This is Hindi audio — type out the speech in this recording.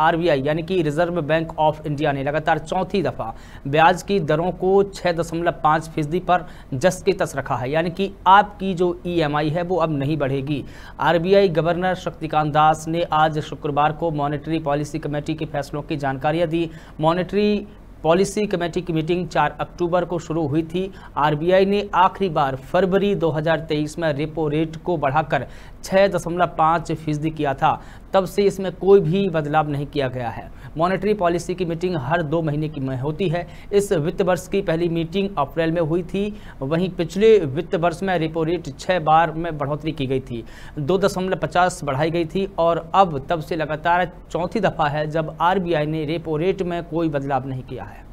आरबीआई यानी कि रिजर्व बैंक ऑफ इंडिया ने लगातार चौथी दफ़ा ब्याज की दरों को 6.5 फीसदी पर जस के तस रखा है यानी कि आपकी जो ईएमआई e है वो अब नहीं बढ़ेगी आरबीआई गवर्नर शक्तिकांत दास ने आज शुक्रवार को मॉनेटरी पॉलिसी कमेटी के फैसलों की जानकारियां दी मॉनेटरी पॉलिसी कमेटी की मीटिंग 4 अक्टूबर को शुरू हुई थी आरबीआई ने आखिरी बार फरवरी 2023 में रेपो रेट को बढ़ाकर 6.5 फीसदी किया था तब से इसमें कोई भी बदलाव नहीं किया गया है मॉनेटरी पॉलिसी की मीटिंग हर दो महीने की होती है इस वित्त वर्ष की पहली मीटिंग अप्रैल में हुई थी वहीं पिछले वित्त वर्ष में रेपो रेट छः बार में बढ़ोतरी की गई थी दो दशमलव पचास बढ़ाई गई थी और अब तब से लगातार चौथी दफ़ा है जब आरबीआई ने रेपो रेट में कोई बदलाव नहीं किया है